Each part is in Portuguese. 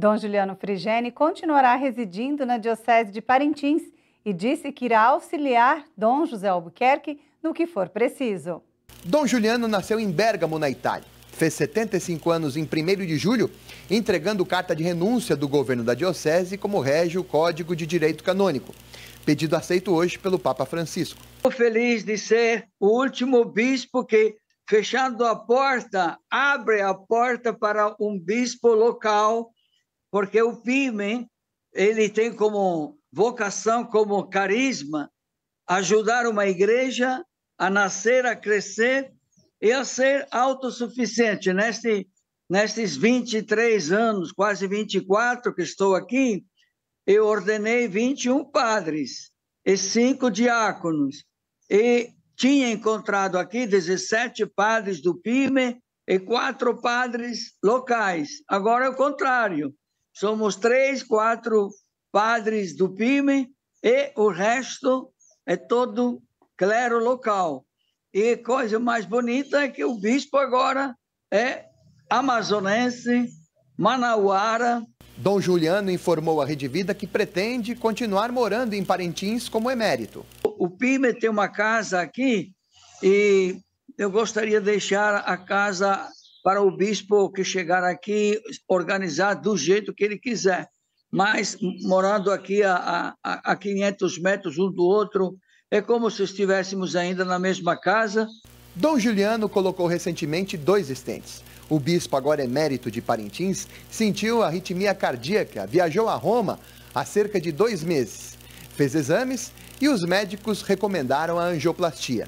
Dom Juliano Frigene continuará residindo na Diocese de Parintins e disse que irá auxiliar Dom José Albuquerque no que for preciso. Dom Juliano nasceu em Bérgamo, na Itália. Fez 75 anos em 1 de julho, entregando carta de renúncia do governo da Diocese como rege o Código de Direito Canônico. Pedido aceito hoje pelo Papa Francisco. Estou feliz de ser o último bispo que, fechando a porta, abre a porta para um bispo local porque o PIME ele tem como vocação, como carisma, ajudar uma igreja a nascer, a crescer e a ser autossuficiente. Neste, nestes 23 anos, quase 24 que estou aqui, eu ordenei 21 padres e cinco diáconos. E tinha encontrado aqui 17 padres do PIME e quatro padres locais. Agora é o contrário somos três, quatro padres do PIME e o resto é todo clero local. E coisa mais bonita é que o bispo agora é amazonense, manauara. Dom Juliano informou à Rede Vida que pretende continuar morando em Parintins como emérito. O PIME tem uma casa aqui e eu gostaria de deixar a casa para o bispo que chegar aqui organizar do jeito que ele quiser. Mas morando aqui a, a, a 500 metros um do outro, é como se estivéssemos ainda na mesma casa. Dom Juliano colocou recentemente dois estentes. O bispo, agora emérito é de Parintins, sentiu arritmia cardíaca, viajou a Roma há cerca de dois meses, fez exames e os médicos recomendaram a angioplastia.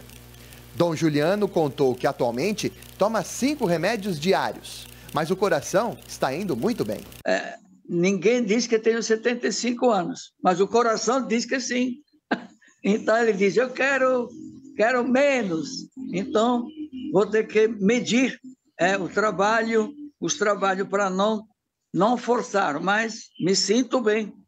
Dom Juliano contou que atualmente toma cinco remédios diários, mas o coração está indo muito bem. É, ninguém diz que tenho 75 anos, mas o coração diz que sim. Então ele diz: Eu quero, quero menos. Então vou ter que medir é, o trabalho, os trabalhos para não não forçar, mas me sinto bem.